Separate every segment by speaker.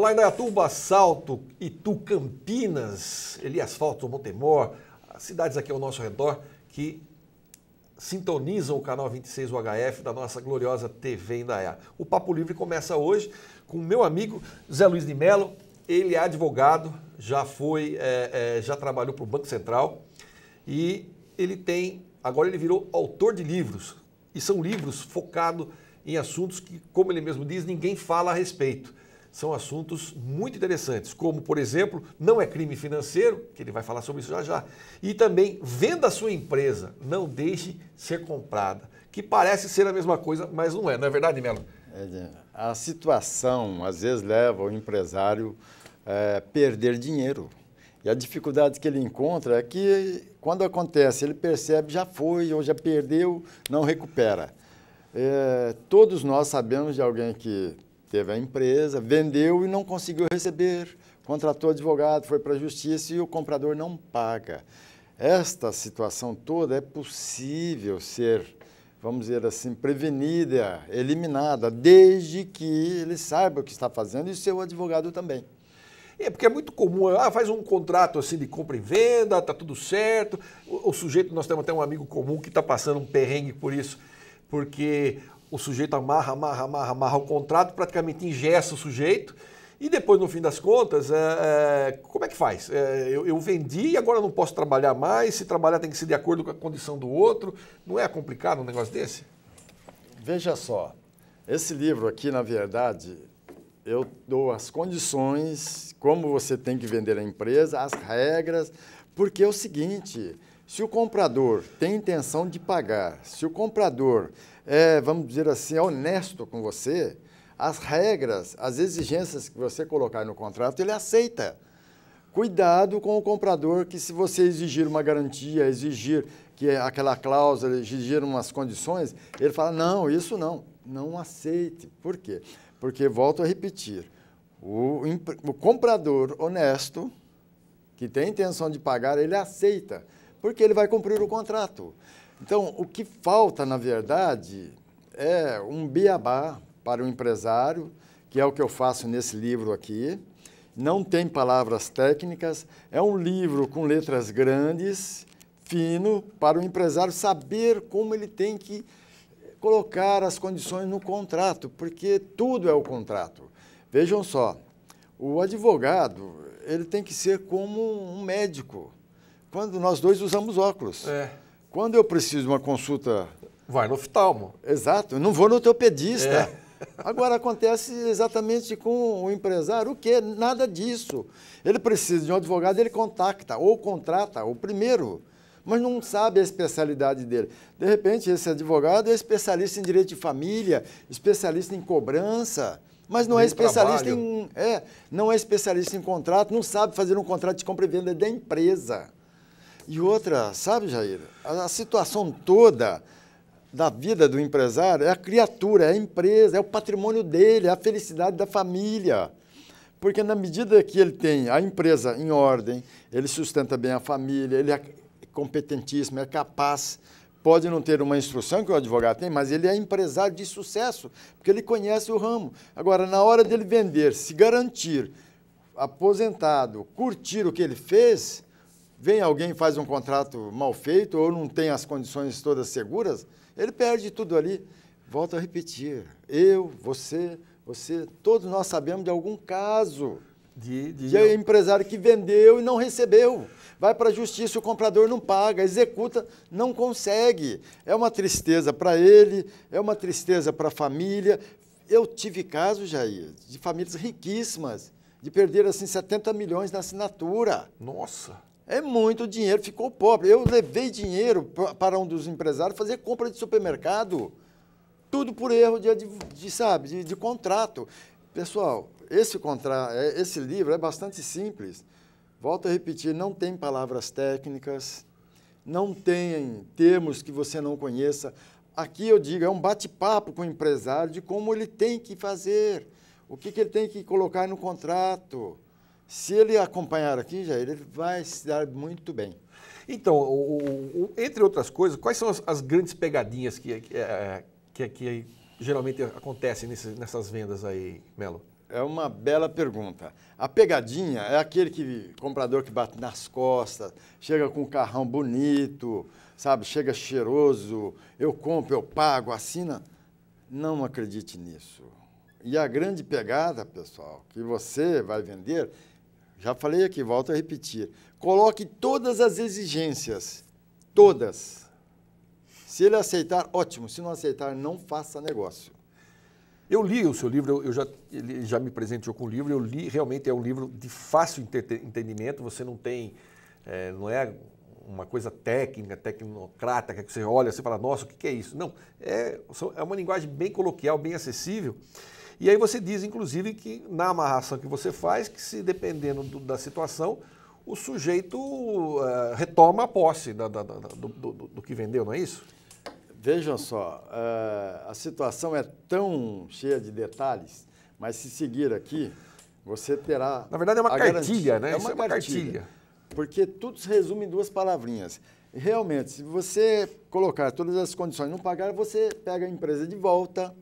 Speaker 1: Olá, Indaiatuba, Salto, Itu, Campinas, Elias Falto, Montemor, cidades aqui ao nosso redor que sintonizam o canal 26 UHF da nossa gloriosa TV Indaiá. O Papo Livre começa hoje com o meu amigo Zé Luiz de Mello. Ele é advogado, já foi, é, é, já trabalhou para o Banco Central e ele tem, agora ele virou autor de livros. E são livros focados em assuntos que, como ele mesmo diz, ninguém fala a respeito são assuntos muito interessantes, como, por exemplo, não é crime financeiro, que ele vai falar sobre isso já já, e também venda a sua empresa, não deixe ser comprada, que parece ser a mesma coisa, mas não é, não é verdade,
Speaker 2: Melo? É, é, a situação, às vezes, leva o empresário a é, perder dinheiro. E a dificuldade que ele encontra é que, quando acontece, ele percebe já foi ou já perdeu, não recupera. É, todos nós sabemos de alguém que teve a empresa, vendeu e não conseguiu receber, contratou advogado, foi para a justiça e o comprador não paga. Esta situação toda é possível ser, vamos dizer assim, prevenida, eliminada, desde que ele saiba o que está fazendo e seu advogado também. É porque
Speaker 1: é muito comum, ah, faz um contrato assim de compra e venda, tá tudo certo. O, o sujeito, nós temos até um amigo comum que está passando um perrengue por isso, porque o sujeito amarra, amarra, amarra, amarra o contrato, praticamente ingessa o sujeito. E depois, no fim das contas, é, é, como é que faz? É, eu, eu, vendi e agora não posso trabalhar mais. Se trabalhar tem que ser de acordo com a
Speaker 2: condição do outro. Não é complicado um negócio desse? Veja só, esse livro aqui, na verdade, eu dou as condições, como você tem que vender a empresa, as regras, porque é o seguinte: se o comprador tem intenção de pagar, se o comprador é, vamos dizer assim, é honesto com você, as regras, as exigências que você colocar no contrato, ele aceita. Cuidado com o comprador, que se você exigir uma garantia, exigir que é aquela cláusula, exigir umas condições, ele fala, não, isso não, não aceite. Por quê? Porque, volto a repetir, o, o comprador honesto, que tem intenção de pagar, ele aceita, porque ele vai cumprir o contrato. Então, o que falta, na verdade, é um beabá para o empresário, que é o que eu faço nesse livro aqui. Não tem palavras técnicas, é um livro com letras grandes, fino, para o empresário saber como ele tem que colocar as condições no contrato, porque tudo é o contrato. Vejam só, o advogado, ele tem que ser como um médico. Quando nós dois usamos óculos. É. Quando eu preciso de uma consulta. Vai no oftalmo. Exato, eu não vou no ortopedista. É. Agora acontece exatamente com o empresário, o quê? Nada disso. Ele precisa de um advogado, ele contacta ou contrata o primeiro, mas não sabe a especialidade dele. De repente, esse advogado é especialista em direito de família, especialista em cobrança, mas não é especialista trabalho. em é, não é especialista em contrato, não sabe fazer um contrato de compra e venda da empresa. E outra, sabe, Jair, a, a situação toda da vida do empresário é a criatura, é a empresa, é o patrimônio dele, é a felicidade da família. Porque na medida que ele tem a empresa em ordem, ele sustenta bem a família, ele é competentíssimo, é capaz, pode não ter uma instrução que o advogado tem, mas ele é empresário de sucesso, porque ele conhece o ramo. Agora, na hora dele vender, se garantir aposentado, curtir o que ele fez, vem alguém faz um contrato mal feito ou não tem as condições todas seguras, ele perde tudo ali. Volto a repetir, eu, você, você, todos nós sabemos de algum caso de, de... de empresário que vendeu e não recebeu. Vai para a justiça, o comprador não paga, executa, não consegue. É uma tristeza para ele, é uma tristeza para a família. Eu tive casos, Jair, de famílias riquíssimas, de perder assim 70 milhões na assinatura. Nossa! É muito dinheiro, ficou pobre. Eu levei dinheiro para um dos empresários fazer compra de supermercado. Tudo por erro de, de, de sabe, de, de, contrato. Pessoal, esse, contra, é, esse livro é bastante simples. Volto a repetir, não tem palavras técnicas, não tem termos que você não conheça. Aqui eu digo, é um bate-papo com o empresário de como ele tem que fazer, o que, que ele tem que colocar no contrato. Se ele acompanhar aqui, já ele vai se dar muito bem. Então, o, o, entre
Speaker 1: outras coisas, quais são as, as grandes pegadinhas que, que, é, que, que geralmente acontecem
Speaker 2: nessas vendas aí, Melo? É uma bela pergunta. A pegadinha é aquele que comprador que bate nas costas, chega com um carrão bonito, sabe, chega cheiroso, eu compro, eu pago, assina. Não acredite nisso. E a grande pegada, pessoal, que você vai vender já falei aqui, volto a repetir. Coloque todas as exigências. Todas. Se ele aceitar, ótimo. Se não aceitar, não faça negócio.
Speaker 1: Eu li o seu livro, eu já, ele já me presenteou com o livro, eu li, realmente é um livro de fácil entendimento, você não tem, é, não é uma coisa técnica, tecnocrata, que você olha, você fala, nossa, o que é isso? Não, é, é uma linguagem bem coloquial, bem acessível. E aí você diz, inclusive, que na amarração que você faz, que se dependendo do, da situação, o sujeito uh, retoma a posse da, da, da, do, do,
Speaker 2: do, que vendeu, não é isso? Vejam só, uh, a situação é tão cheia de detalhes, mas se seguir aqui, você terá. Na verdade, é uma cartilha, garantia. né? É uma, é uma cartilha. cartilha. Porque tudo se resume em duas palavrinhas. Realmente, se você colocar todas as condições e não pagar, você pega a empresa de volta,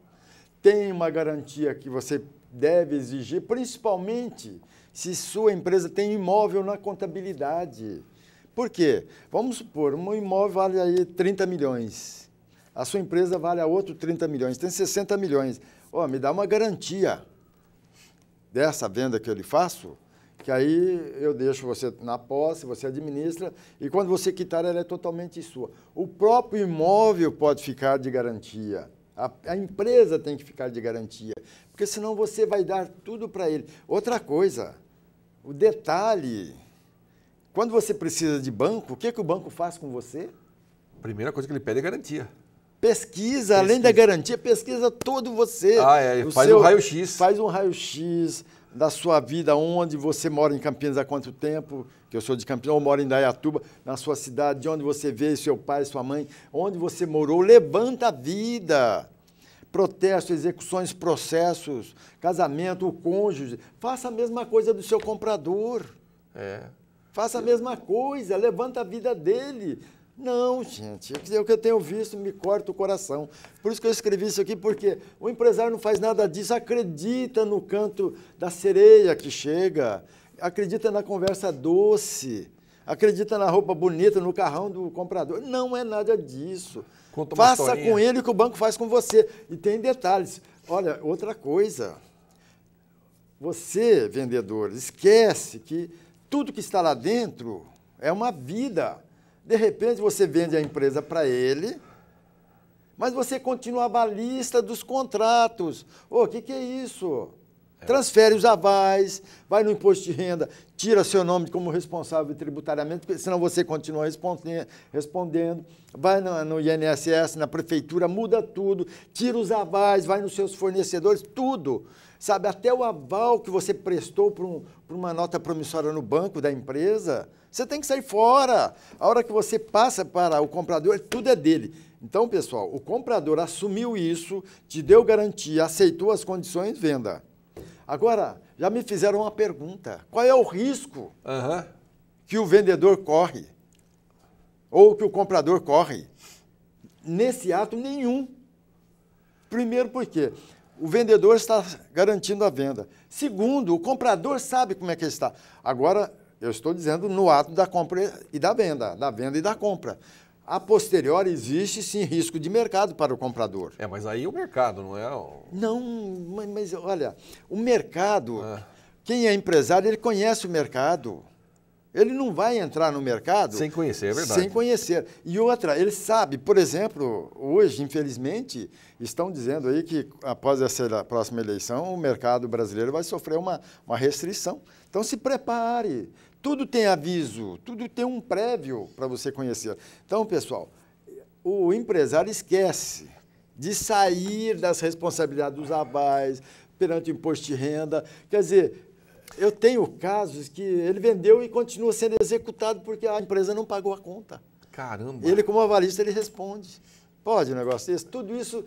Speaker 2: tem uma garantia que você deve exigir, principalmente se sua empresa tem imóvel na contabilidade. Por quê? Vamos supor, um imóvel vale aí 30 milhões. A sua empresa vale a outro 30 milhões, tem 60 milhões. Oh, me dá uma garantia dessa venda que eu lhe faço, que aí eu deixo você na posse, você administra, e quando você quitar, ela é totalmente sua. O próprio imóvel pode ficar de garantia. A, a empresa tem que ficar de garantia, porque senão você vai dar tudo para ele. Outra coisa, o detalhe. Quando você precisa de banco, o que, que o banco faz com você? A primeira coisa que ele pede é garantia. Pesquisa, pesquisa. além da garantia, pesquisa todo você. Ah, é, faz seu, um raio-x. Faz um raio-x, da sua vida, onde você mora em Campinas há quanto tempo, que eu sou de Campinas, ou moro em Dayatuba, na sua cidade, de onde você veio, seu pai, sua mãe, onde você morou, levanta a vida. Protestos, execuções, processos, casamento, o cônjuge. Faça a mesma coisa do seu comprador. É. Faça a mesma coisa, levanta a vida dele. Não, gente, é, é o que eu tenho visto me corta o coração. Por isso que eu escrevi isso aqui, porque o empresário não faz nada disso, acredita no canto da sereia que chega, acredita na conversa doce, acredita na roupa bonita, no carrão do comprador. Não é nada disso. Faça historinha. com ele o que o banco faz com você. E tem detalhes. Olha, outra coisa. Você, vendedor, esquece que tudo que está lá dentro é uma vida. De repente você vende a empresa para ele, mas você continua avalista dos contratos. o que, que é isso? É. Transfere os avais, vai no imposto de renda, tira seu nome como responsável tributariamente, porque senão você continua respondendo. Vai no, no, INSS, na prefeitura, muda tudo, tira os avais, vai nos seus fornecedores, tudo. Sabe, até o aval que você prestou para um, uma nota promissória no banco da empresa, você tem que sair fora. A hora que você passa para o comprador, tudo é dele. Então, pessoal, o comprador assumiu isso, te deu garantia, aceitou as condições, venda. Agora, já me fizeram uma pergunta: qual é o risco uhum. que o vendedor corre? Ou que o comprador corre? Nesse ato, nenhum. Primeiro, porque o vendedor está garantindo a venda. Segundo, o comprador sabe como é que ele está. Agora, eu estou dizendo no ato da compra e da venda, da venda e da compra. A posteriori existe sim risco de mercado para o comprador. É, mas aí é o mercado não é o... Não, mas, mas olha, o mercado, ah. quem é empresário, ele conhece o mercado. Ele não vai entrar no mercado. Sem conhecer, é verdade. Sem conhecer. E outra, ele sabe, por exemplo, hoje, infelizmente, estão dizendo aí que após essa próxima eleição, o mercado brasileiro vai sofrer uma, uma restrição. Então se prepare. Tudo tem aviso, tudo tem um prévio para você conhecer. Então, pessoal, o empresário esquece de sair das responsabilidades dos avais perante o imposto de renda. Quer dizer, eu tenho casos que ele vendeu e continua sendo executado porque a empresa não pagou a conta. Caramba! Ele, como avalista, ele responde. Pode um negócio desse? Tudo isso,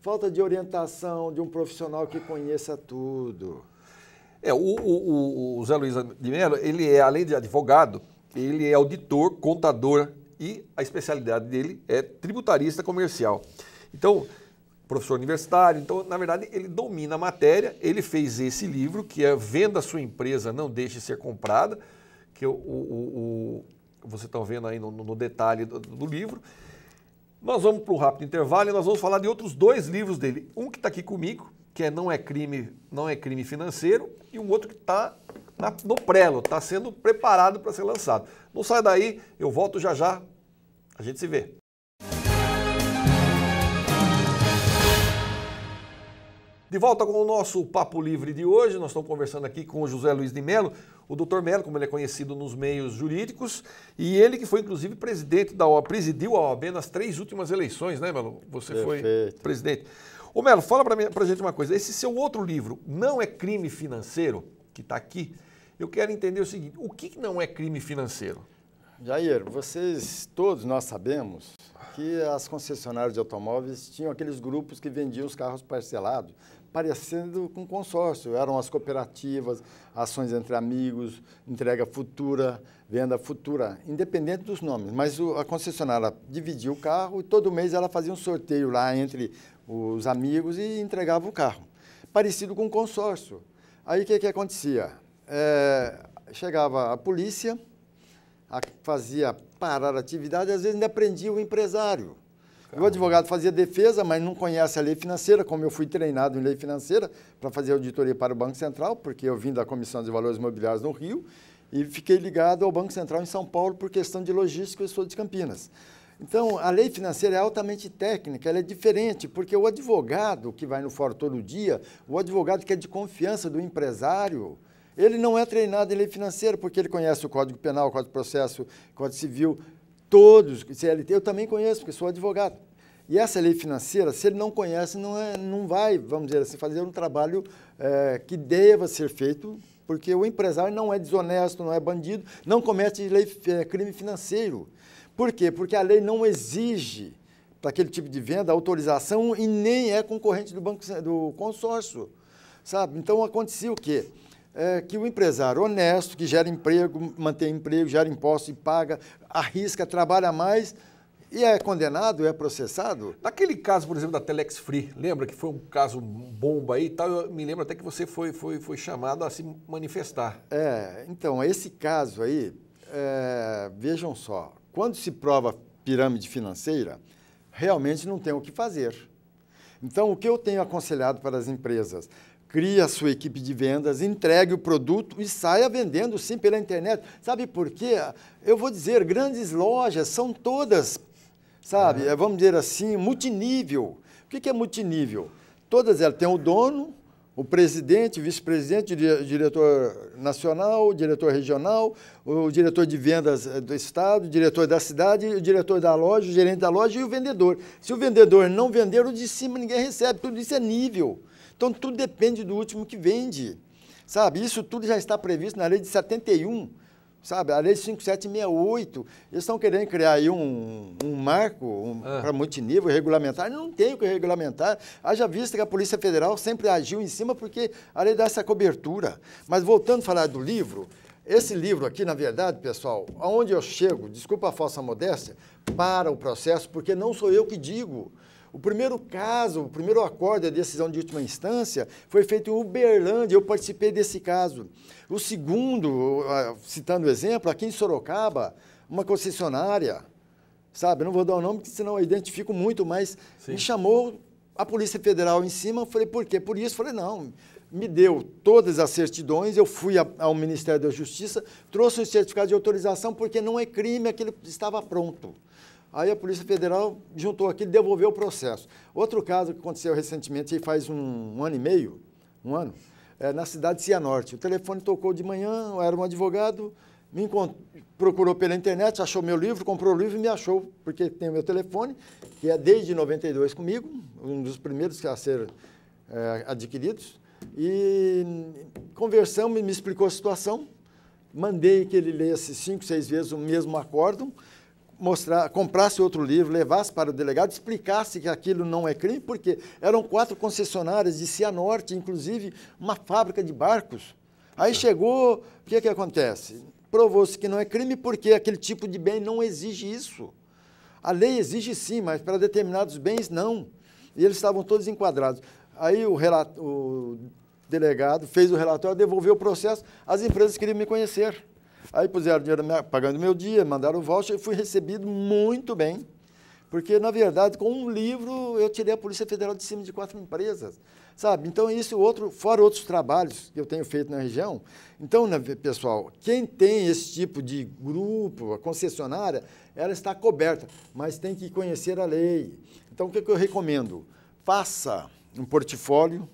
Speaker 2: falta de orientação de um profissional que conheça tudo. É, o, o, o Zé Luiz de Mello,
Speaker 1: ele é, além de advogado, ele é auditor, contador e a especialidade dele é tributarista comercial. Então, professor universitário, então, na verdade, ele domina a matéria, ele fez esse livro, que é Venda Sua Empresa, Não Deixe Ser Comprada, que o, o, o você está vendo aí no, no detalhe do, do livro. Nós vamos para um rápido intervalo e nós vamos falar de outros dois livros dele. Um que está aqui comigo, que é, não é crime, não é crime financeiro, e um outro que está tá no prelo, está sendo preparado para ser lançado. Não sai daí, eu volto já já. A gente se vê. De volta com o nosso Papo Livre de hoje, nós estamos conversando aqui com o José Luiz de Mello, o doutor Mello, como ele é conhecido nos meios jurídicos, e ele que foi inclusive presidente da OAB, presidiu a OAB nas três últimas eleições, né, Melo? Você Perfeito. foi presidente. Ô Melo, fala para pra gente uma coisa. Esse seu outro livro, Não é Crime Financeiro, que está aqui, eu quero entender o seguinte:
Speaker 2: o que não é crime financeiro? Jair, vocês todos nós sabemos que as concessionárias de automóveis tinham aqueles grupos que vendiam os carros parcelados, parecendo com consórcio. Eram as cooperativas, ações entre amigos, entrega futura, venda futura, independente dos nomes. Mas a concessionária dividia o carro e todo mês ela fazia um sorteio lá entre os amigos e entregava o carro. Parecido com um consórcio. Aí o que, que acontecia? É, chegava a polícia, a, fazia parar a atividade, às vezes ainda prendia o empresário. Caramba. O advogado fazia defesa, mas não conhece a lei financeira, como eu fui treinado em lei financeira para fazer auditoria para o Banco Central, porque eu vim da Comissão de Valores Imobiliários no Rio e fiquei ligado ao Banco Central em São Paulo por questão de logística, eu sou de Campinas. Então, a lei financeira é altamente técnica, ela é diferente, porque o advogado que vai no fórum todo dia, o advogado que é de confiança do empresário, ele não é treinado em lei financeira, porque ele conhece o Código Penal, o Código de Processo, o Código Civil, todos, CLT, eu também conheço, porque sou advogado. E essa lei financeira, se ele não conhece, não, é, não vai, vamos dizer assim, fazer um trabalho é, que deva ser feito, porque o empresário não é desonesto, não é bandido, não comete lei, é, crime financeiro. Por quê? Porque a lei não exige para aquele tipo de venda autorização e nem é concorrente do banco do consórcio, sabe? Então acontecia o quê? É que o empresário honesto, que gera emprego, mantém emprego, gera imposto e paga, arrisca, trabalha mais e é condenado, é processado. Naquele caso, por exemplo, da Telex Free, lembra que foi um caso bomba
Speaker 1: aí e tal? Eu me lembro até que você foi, foi, foi chamado a se manifestar.
Speaker 2: É, então, esse caso aí, é, vejam só, quando se prova pirâmide financeira, realmente não tem o que fazer. Então, o que eu tenho aconselhado para as empresas? Crie a sua equipe de vendas, entregue o produto e saia vendendo sim pela internet. Sabe por quê? Eu vou dizer, grandes lojas são todas, sabe, uhum. vamos dizer assim, multinível. O que é multinível? Todas elas têm o dono, o presidente, vice-presidente, diretor nacional, diretor regional, o diretor de vendas eh, do estado, o diretor da cidade, o diretor da loja, o gerente da loja e o vendedor. Se o vendedor não vender, o de cima ninguém recebe. Tudo isso é nível. Então tudo depende do último que vende. Sabe? Isso tudo já está previsto na lei de 71 sabe? A lei 5768, eles estão querendo criar aí um, um marco um, ah. para multinível regulamentar. Não tem o que regulamentar. Haja vista que a Polícia Federal sempre agiu em cima porque a lei dá essa cobertura. Mas voltando a falar do livro, esse livro aqui, na verdade, pessoal, aonde eu chego, desculpa a falsa modéstia, para o processo, porque não sou eu que digo. O primeiro caso, o primeiro acordo, a decisão de última instância foi feito em Uberlândia, eu participei desse caso. O segundo, ah, citando o exemplo, aqui em Sorocaba, uma concessionária, sabe, não vou dar o nome, porque senão eu identifico muito, mas Sim. me chamou a Polícia Federal em cima, eu falei, por quê? Por isso, eu falei, não, me deu todas as certidões, eu fui ao Ministério da Justiça, trouxe um certificado de autorização, porque não é crime, aquilo estava pronto. Aí a Polícia Federal juntou aqui e devolveu o processo. Outro caso que aconteceu recentemente, faz um, um ano e meio, um ano, é, na cidade de Cianorte. O telefone tocou de manhã, era um advogado, me procurou pela internet, achou meu livro, comprou o livro e me achou, porque tem o meu telefone, que é desde 92 comigo, um dos primeiros a ser é, adquiridos. E conversamos, me explicou a situação, mandei que ele lesse cinco, seis vezes o mesmo acórdão, mostrar, comprasse outro livro, levasse para o delegado, explicasse que aquilo não é crime, porque eram quatro concessionárias de Cianorte, inclusive uma fábrica de barcos. Aí chegou, o que, é que acontece? Provou-se que não é crime porque aquele tipo de bem não exige isso. A lei exige sim, mas para determinados bens não. E eles estavam todos enquadrados. Aí o, relato, o delegado fez o relatório, devolveu o processo, as empresas queriam me conhecer. Aí puseram dinheiro pagando meu dia, mandaram o voucher e fui recebido muito bem. Porque, na verdade, com um livro eu tirei a Polícia Federal de cima de quatro empresas, sabe? Então, isso outro, fora outros trabalhos que eu tenho feito na região. Então, pessoal, quem tem esse tipo de grupo, a concessionária, ela está coberta, mas tem que conhecer a lei. Então, o que, é que eu recomendo? Faça um portfólio,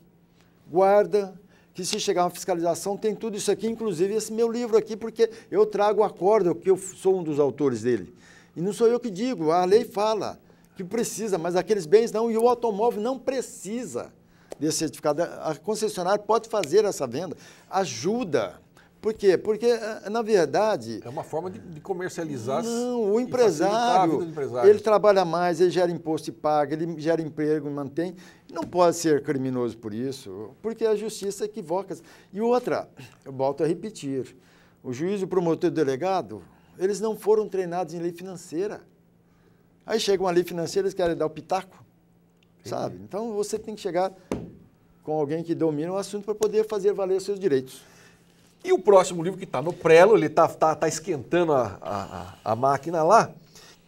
Speaker 2: guarda que se chegar uma fiscalização, tem tudo isso aqui, inclusive esse meu livro aqui, porque eu trago a corda, que eu sou um dos autores dele. E não sou eu que digo, a lei fala que precisa, mas aqueles bens não, e o automóvel não precisa desse certificado. A concessionária pode fazer essa venda, ajuda. Por quê? Porque, eh, na verdade... É uma forma de, de
Speaker 1: comercializar... Não, o empresário, empresário, ele
Speaker 2: trabalha mais, ele gera imposto e paga, ele gera emprego e mantém. Não pode ser criminoso por isso, porque a justiça equivoca. E outra, eu volto a repetir, o juiz, o promotor e o delegado, eles não foram treinados em lei financeira. Aí chega uma lei financeira, eles querem dar o pitaco, Entendi. sabe? Então você tem que chegar com alguém que domina o assunto para poder fazer valer os seus direitos. E o próximo livro que está no prelo, ele
Speaker 1: está tá, tá esquentando a, a, a máquina lá,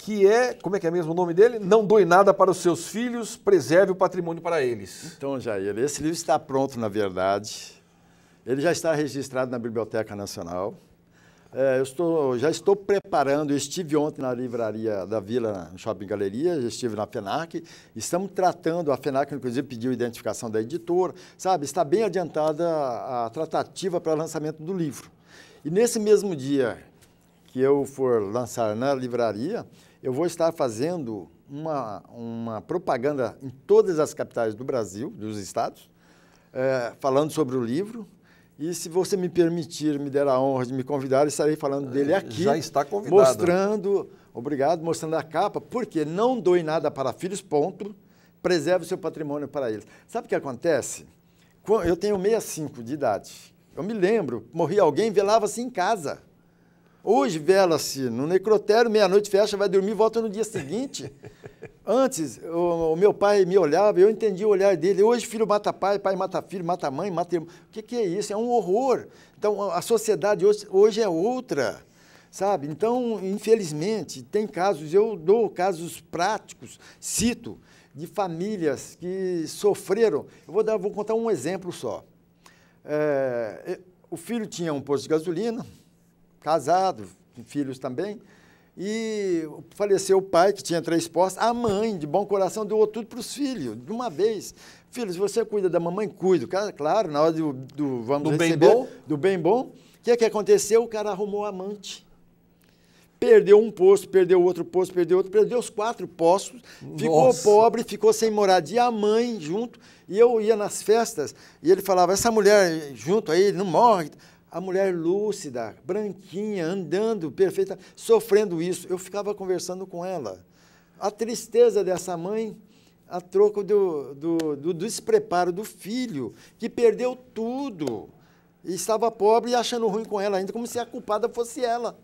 Speaker 1: que é, como é que é mesmo o nome dele?
Speaker 2: Não doe nada para os seus filhos, preserve o patrimônio para eles. Então, Jair, esse livro está pronto, na verdade. Ele já está registrado na Biblioteca Nacional. É, eu estou, já estou preparando, estive ontem na livraria da Vila, no Shopping Galeria, já estive na FENAC, estamos tratando, a FENAC inclusive pediu identificação da editora, sabe, está bem adiantada a, a tratativa para lançamento do livro. E nesse mesmo dia que eu for lançar na livraria, eu vou estar fazendo uma, uma propaganda em todas as capitais do Brasil, dos estados, é, falando sobre o livro. E se você me permitir, me der a honra de me convidar, estarei falando é, dele aqui. Já está convidado. Mostrando, obrigado, mostrando a capa, porque não doe nada para filhos, ponto. Preserve o seu patrimônio para eles. Sabe o que acontece? Eu tenho 65 de idade. Eu me lembro, morria alguém, velava-se em casa. Hoje vela-se no necrotério, meia-noite fecha, vai dormir, volta no dia seguinte. Antes, o, o, meu pai me olhava, eu entendi o olhar dele. Hoje, filho mata pai, pai mata filho, mata mãe, mata irmão. O que, que é isso? É um horror. Então, a sociedade hoje, hoje é outra, sabe? Então, infelizmente, tem casos, eu dou casos práticos, cito, de famílias que sofreram. Eu vou, dar, vou contar um exemplo só. É, o filho tinha um posto de gasolina, casado, com filhos também. E faleceu o pai, que tinha três postos. A mãe, de bom coração, doou tudo para os filhos, de uma vez. Filhos, você cuida da mamãe? Cuido. Claro, na hora do, do vamos do receber, bem bom. do bem bom. O que é que aconteceu? O cara arrumou amante perdeu um posto, perdeu outro posto, perdeu outro, perdeu os quatro postos, Nossa. ficou pobre, ficou sem moradia, a mãe junto. E eu ia nas festas e ele falava: essa mulher junto aí não morre a mulher lúcida, branquinha, andando perfeita, sofrendo isso. Eu ficava conversando com ela. A tristeza dessa mãe a troco do, do, do despreparo do filho, que perdeu tudo. E estava pobre e achando ruim com ela ainda, como se a culpada fosse ela.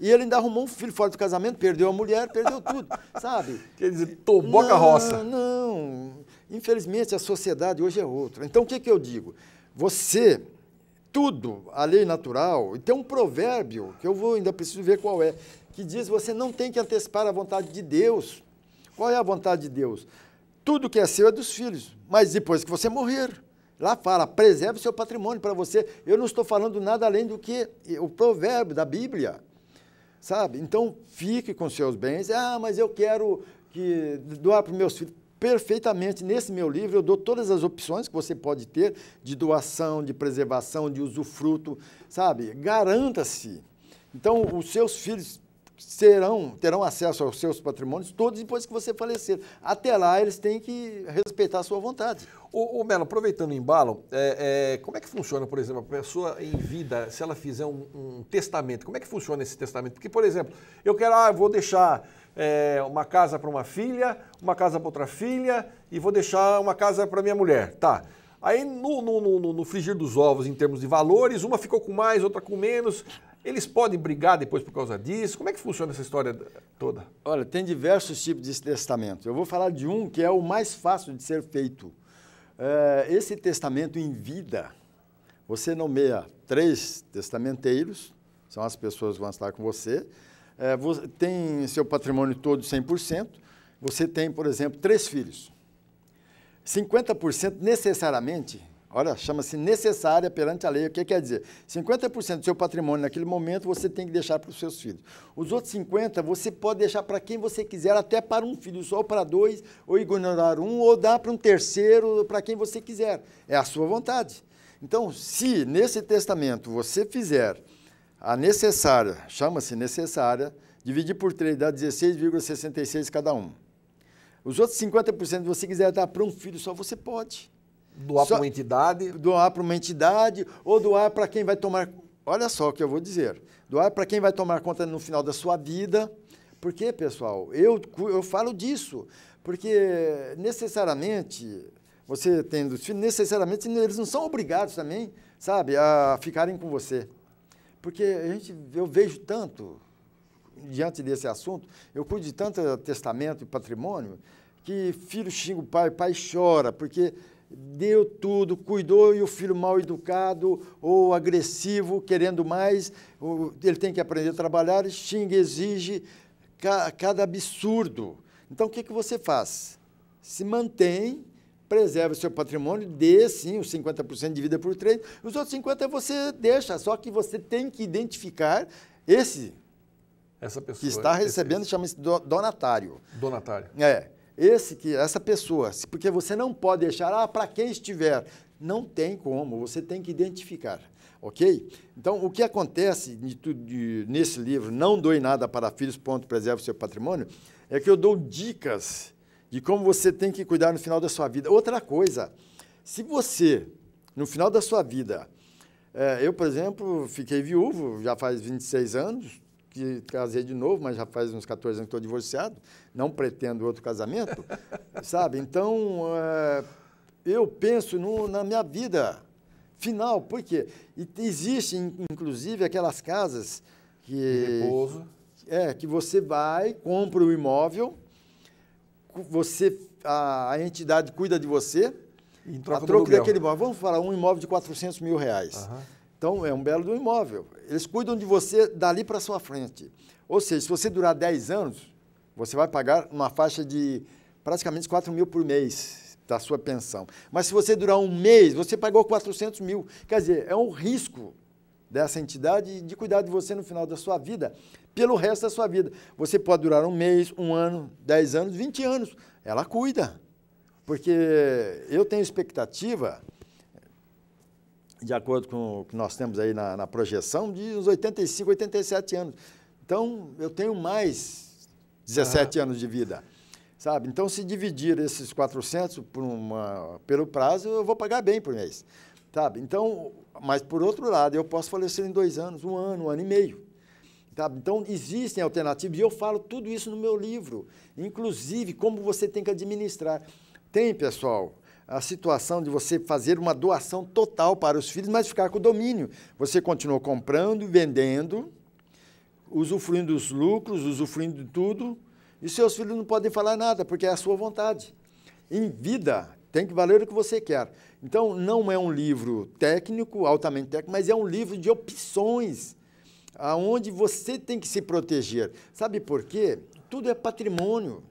Speaker 2: E ele ainda arrumou um filho fora do casamento, perdeu a mulher, perdeu tudo, sabe? Quer dizer, tomou a carroça. Não, infelizmente a sociedade hoje é outra. Então o que, que eu digo? Você tudo, a lei natural. E tem um provérbio, que eu vou ainda preciso ver qual é, que diz você não tem que antecipar a vontade de Deus. Qual é a vontade de Deus? Tudo que é seu é dos filhos, mas depois que você morrer. Lá fala, preserve o seu patrimônio para você. Eu não estou falando nada além do que o provérbio da Bíblia. Sabe? Então, fique com seus bens. Ah, mas eu quero que doar para os meus filhos perfeitamente. Nesse meu livro, eu dou todas as opções que você pode ter de doação, de preservação, de usufruto, sabe? Garanta-se. Então, os seus filhos serão, terão acesso aos seus patrimônios todos depois que você falecer. Até lá, eles têm que respeitar a sua vontade. o ô Melo, aproveitando o embalo,
Speaker 1: é, é, como é que funciona, por exemplo, a pessoa em vida, se ela fizer um, um, testamento, como é que funciona esse testamento? Porque, por exemplo, eu quero, ah, vou deixar é, uma casa para uma filha, uma casa para outra filha e vou deixar uma casa para minha mulher, tá? Aí, no, no, no, no frigir dos ovos, em termos de valores, uma ficou com mais, outra com menos. Eles podem
Speaker 2: brigar depois por causa disso? Como é que funciona essa história toda? Olha, tem diversos tipos de testamento. Eu vou falar de um que é o mais fácil de ser feito. Eh, esse testamento em vida, você nomeia três testamenteiros, são as pessoas que vão estar com você, eh, tem seu patrimônio todo 100%, você tem, por exemplo, três filhos. 50% necessariamente Olha, chama-se necessária perante a lei. O que quer dizer? 50% do seu patrimônio naquele momento você tem que deixar para os seus filhos. Os outros 50% você pode deixar para quem você quiser, até para um filho só, ou para dois, ou ignorar um, ou dar para um terceiro, para quem você quiser. É a sua vontade. Então, se nesse testamento você fizer a necessária, chama-se necessária, dividir por 3 dá 16,66 cada um. Os outros 50% você quiser dar para um filho só, você pode. Doar para uma entidade? Doar para uma entidade ou doar para quem vai tomar. Olha só o que eu vou dizer. Doar para quem vai tomar conta no final da sua vida. Porque, pessoal, eu, eu falo disso. Porque necessariamente, você tendo os filhos, necessariamente eles não são obrigados também, sabe, a ficarem com você. Porque a gente, eu vejo tanto, diante desse assunto, eu cuido de tanto testamento e patrimônio, que filho xinga o pai, pai chora, porque deu tudo, cuidou e o filho mal educado ou agressivo, querendo mais, ele tem que aprender a trabalhar, xinga, exige cada absurdo. Então, o que, que você faz? Se mantém, preserva o seu patrimônio, dê sim os 50% de vida por três, os outros 50% você deixa, só que você tem que identificar esse essa pessoa que está recebendo, chama-se donatário. Donatário. É. Esse que essa pessoa, porque você não pode deixar ah, para quem estiver, não tem como, você tem que identificar, ok? Então, o que acontece de, de, nesse livro, Não Doe Nada para Filhos, ponto, preserve o seu patrimônio, é que eu dou dicas de como você tem que cuidar no final da sua vida. Outra coisa, se você, no final da sua vida, é, eu, por exemplo, fiquei viúvo já faz 26 anos, que casei de novo, mas já faz uns 14 anos que estou divorciado, não pretendo outro casamento, sabe? Então, é, eu penso no, na minha vida final, por quê? E existem, inclusive, aquelas casas que... repouso. É, que você vai, compra o imóvel, você, a, a entidade cuida de você, a troca daquele imóvel. Vamos falar, um imóvel de 400 mil reais. Uhum então, é um belo do imóvel. Eles cuidam de você dali para sua frente. Ou seja, se você durar 10 anos, você vai pagar uma faixa de praticamente 4 mil por mês da sua pensão. Mas se você durar um mês, você pagou 400 mil. Quer dizer, é um risco dessa entidade de cuidar de você no final da sua vida, pelo resto da sua vida. Você pode durar um mês, um ano, 10 anos, 20 anos. Ela cuida. Porque eu tenho expectativa de acordo com o que nós temos aí na, na projeção, de uns 85, 87 anos. Então, eu tenho mais 17 anos de vida, sabe? Então, se dividir esses 400 por uma, pelo prazo, eu vou pagar bem por mês, sabe? Então, mas por outro lado, eu posso falecer em dois anos, um ano, um ano e meio. sabe? Então, existem alternativas, e eu falo tudo isso no meu livro, inclusive como você tem que administrar. Tem, pessoal, a situação de você fazer uma doação total para os filhos, mas ficar com o domínio. Você continuou comprando, vendendo, usufruindo dos lucros, usufruindo de tudo, e seus filhos não podem falar nada, porque é a sua vontade. Em vida, tem que valer o que você quer. Então, não é um livro técnico, altamente técnico, mas é um livro de opções, aonde você tem que se proteger. Sabe por quê? Tudo é patrimônio.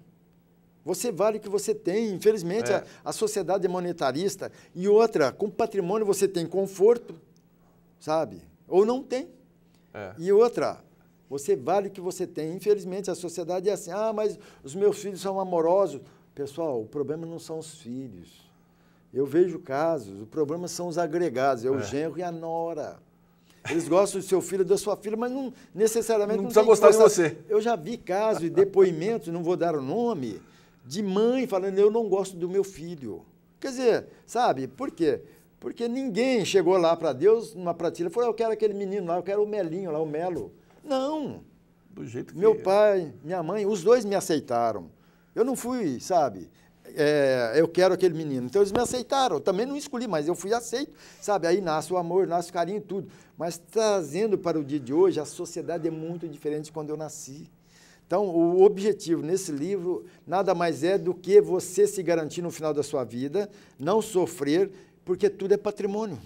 Speaker 2: Você vale o que você tem. Infelizmente, é. a, a sociedade é monetarista. E outra, com patrimônio você tem conforto, sabe? Ou não tem. É. E outra, você vale o que você tem. Infelizmente, a sociedade é assim. Ah, mas os meus filhos são amorosos. Pessoal, o problema não são os filhos. Eu vejo casos, o problema são os agregados, é o é. genro e a nora. Eles gostam do seu filho, da sua filha, mas não necessariamente não, não precisa gostar de você. Eu já vi casos e depoimentos, não vou dar o nome, de mãe falando, eu não gosto do meu filho. Quer dizer, sabe, por quê? Porque ninguém chegou lá para Deus numa prateleira e falou, ah, eu quero aquele menino lá, eu quero o melinho lá, o melo. Não. Do jeito que Meu é. pai, minha mãe, os dois me aceitaram. Eu não fui, sabe, é, eu quero aquele menino. Então eles me aceitaram. Eu também não escolhi, mas eu fui aceito, sabe? Aí nasce o amor, nasce o carinho e tudo. Mas trazendo para o dia de hoje, a sociedade é muito diferente de quando eu nasci. Então, o objetivo nesse livro nada mais é do que você se garantir no final da sua vida, não sofrer, porque tudo é patrimônio.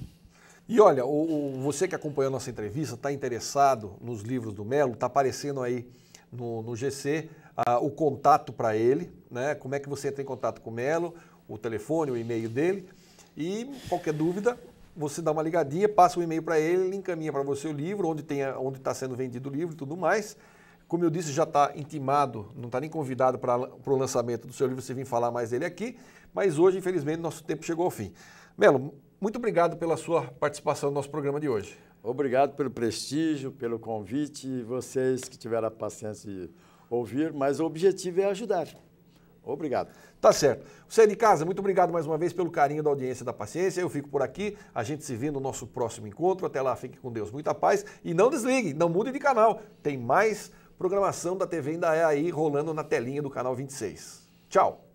Speaker 2: E olha, o, o você que acompanhou nossa entrevista, está interessado nos livros
Speaker 1: do Melo, está aparecendo aí no, no GC ah, o contato para ele, né? Como é que você tem contato com o Melo, o telefone, o e-mail dele. E qualquer dúvida, você dá uma ligadinha, passa o um e-mail para ele, ele encaminha para você o livro, onde está onde tá sendo vendido o livro e tudo mais. Como eu disse, já está intimado, não está nem convidado para o lançamento do seu livro, você vem falar mais dele aqui, mas hoje, infelizmente, nosso tempo chegou ao fim. Melo, muito
Speaker 2: obrigado pela sua participação no nosso programa de hoje. Obrigado pelo prestígio, pelo convite e vocês que tiveram a paciência de ouvir, mas o objetivo é ajudar.
Speaker 1: Obrigado. Tá certo. Você é de casa, muito obrigado mais uma vez pelo carinho da audiência da paciência. Eu fico por aqui. A gente se vê no nosso próximo encontro. Até lá, fique com Deus, muita paz. E não desligue, não mude de canal. Tem mais Programação da TV ainda é aí rolando na telinha do canal 26. Tchau!